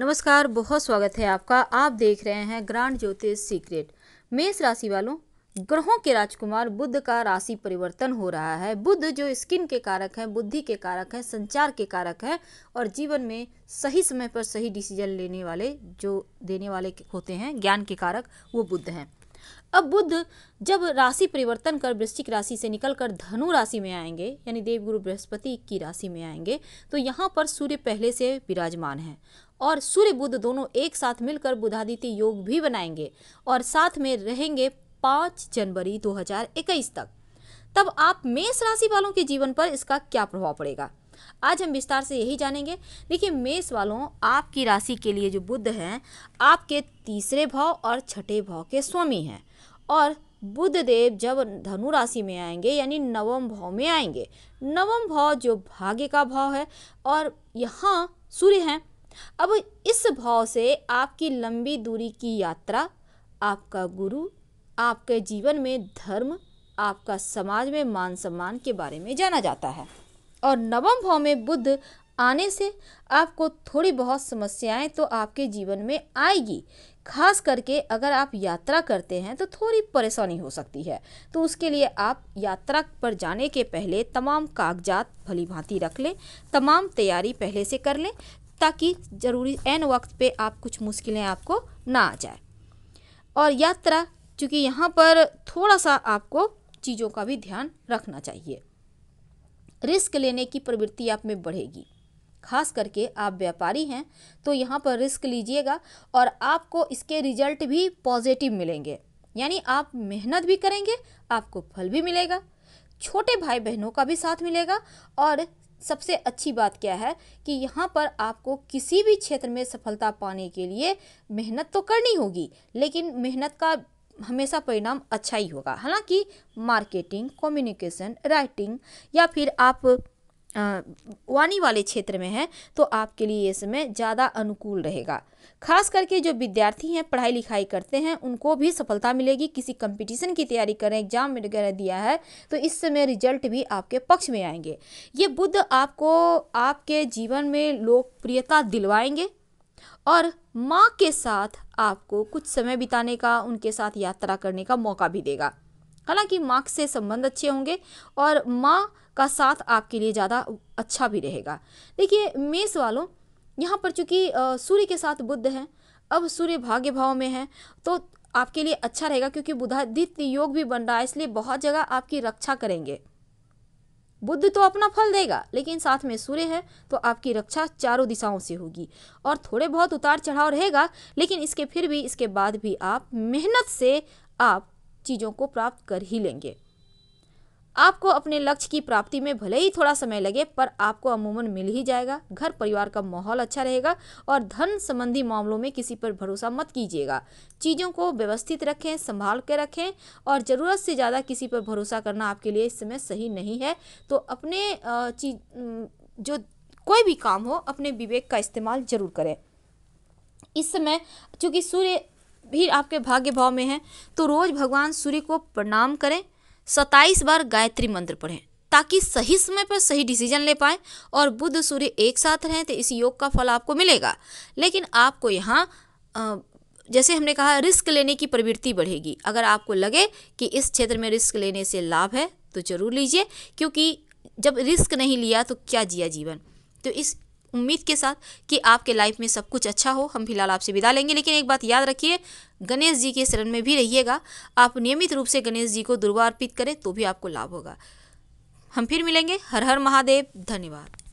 नमस्कार बहुत स्वागत है आपका आप देख रहे हैं ग्रांड ज्योतिष सीक्रेट मेष राशि वालों ग्रहों के राजकुमार बुद्ध का राशि परिवर्तन हो रहा है बुद्ध जो स्किन के कारक हैं बुद्धि के कारक हैं संचार के कारक हैं और जीवन में सही समय पर सही डिसीजन लेने वाले जो देने वाले होते हैं ज्ञान के कारक वो बुद्ध हैं अब बुद्ध जब राशि परिवर्तन कर वृश्चिक राशि से निकलकर धनु राशि में आएंगे यानी देवगुरु बृहस्पति की राशि में आएंगे तो यहाँ पर सूर्य पहले से विराजमान है और सूर्य बुद्ध दोनों एक साथ मिलकर बुधादित्य योग भी बनाएंगे और साथ में रहेंगे पाँच जनवरी 2021 तक तब आप मेष राशि वालों के जीवन पर इसका क्या प्रभाव पड़ेगा आज हम विस्तार से यही जानेंगे देखिए मेष वालों आपकी राशि के लिए जो बुद्ध हैं आपके तीसरे भाव और छठे भाव के स्वामी हैं और बुद्ध देव जब धनु राशि में आएंगे यानी नवम भाव में आएंगे नवम भाव जो भाग्य का भाव है और यहाँ सूर्य हैं अब इस भाव से आपकी लंबी दूरी की यात्रा आपका गुरु आपके जीवन में धर्म आपका समाज में मान सम्मान के बारे में जाना जाता है और नवम भाव में बुद्ध आने से आपको थोड़ी बहुत समस्याएं तो आपके जीवन में आएगी खास करके अगर आप यात्रा करते हैं तो थोड़ी परेशानी हो सकती है तो उसके लिए आप यात्रा पर जाने के पहले तमाम कागजात भली भांति रख लें तमाम तैयारी पहले से कर लें ताकि ज़रूरी एन वक्त पे आप कुछ मुश्किलें आपको ना आ जाए और यात्रा चूँकि यहाँ पर थोड़ा सा आपको चीज़ों का भी ध्यान रखना चाहिए रिस्क लेने की प्रवृत्ति आप में बढ़ेगी खास करके आप व्यापारी हैं तो यहाँ पर रिस्क लीजिएगा और आपको इसके रिजल्ट भी पॉजिटिव मिलेंगे यानी आप मेहनत भी करेंगे आपको फल भी मिलेगा छोटे भाई बहनों का भी साथ मिलेगा और सबसे अच्छी बात क्या है कि यहाँ पर आपको किसी भी क्षेत्र में सफलता पाने के लिए मेहनत तो करनी होगी लेकिन मेहनत का हमेशा परिणाम अच्छा ही होगा हालांकि मार्केटिंग कम्युनिकेशन राइटिंग या फिर आप वानी वाले क्षेत्र में है तो आपके लिए ये समय ज़्यादा अनुकूल रहेगा खास करके जो विद्यार्थी हैं पढ़ाई लिखाई करते हैं उनको भी सफलता मिलेगी किसी कंपटीशन की तैयारी करें एग्जाम वगैरह दिया है तो इस समय रिजल्ट भी आपके पक्ष में आएंगे ये बुद्ध आपको आपके जीवन में लोकप्रियता दिलवाएंगे और माँ के साथ आपको कुछ समय बिताने का उनके साथ यात्रा करने का मौका भी देगा हालांकि माँ से संबंध अच्छे होंगे और माँ का साथ आपके लिए ज़्यादा अच्छा भी रहेगा देखिए मेष वालों यहाँ पर चूँकि सूर्य के साथ बुद्ध हैं अब सूर्य भाग्य भाव में है तो आपके लिए अच्छा रहेगा क्योंकि बुधादित्य योग भी बन रहा है इसलिए बहुत जगह आपकी रक्षा करेंगे बुद्ध तो अपना फल देगा लेकिन साथ में सूर्य है तो आपकी रक्षा चारों दिशाओं से होगी और थोड़े बहुत उतार चढ़ाव रहेगा लेकिन इसके फिर भी इसके बाद भी आप मेहनत से आप चीज़ों को प्राप्त कर ही लेंगे आपको अपने लक्ष्य की प्राप्ति में भले ही थोड़ा समय लगे पर आपको अमूमन मिल ही जाएगा घर परिवार का माहौल अच्छा रहेगा और धन संबंधी मामलों में किसी पर भरोसा मत कीजिएगा चीज़ों को व्यवस्थित रखें संभाल के रखें और ज़रूरत से ज़्यादा किसी पर भरोसा करना आपके लिए इस समय सही नहीं है तो अपने चीज जो कोई भी काम हो अपने विवेक का इस्तेमाल ज़रूर करें इस समय चूँकि सूर्य भी आपके भाग्य भाव में है तो रोज़ भगवान सूर्य को प्रणाम करें सत्ताईस बार गायत्री मंत्र पढ़ें ताकि सही समय पर सही डिसीजन ले पाएं और बुध सूर्य एक साथ रहें तो इस योग का फल आपको मिलेगा लेकिन आपको यहाँ जैसे हमने कहा रिस्क लेने की प्रवृत्ति बढ़ेगी अगर आपको लगे कि इस क्षेत्र में रिस्क लेने से लाभ है तो जरूर लीजिए क्योंकि जब रिस्क नहीं लिया तो क्या जिया जीवन तो इस उम्मीद के साथ कि आपके लाइफ में सब कुछ अच्छा हो हम फिलहाल आपसे विदा लेंगे लेकिन एक बात याद रखिए गणेश जी के शरण में भी रहिएगा आप नियमित रूप से गणेश जी को दुर्वा अर्पित करें तो भी आपको लाभ होगा हम फिर मिलेंगे हर हर महादेव धन्यवाद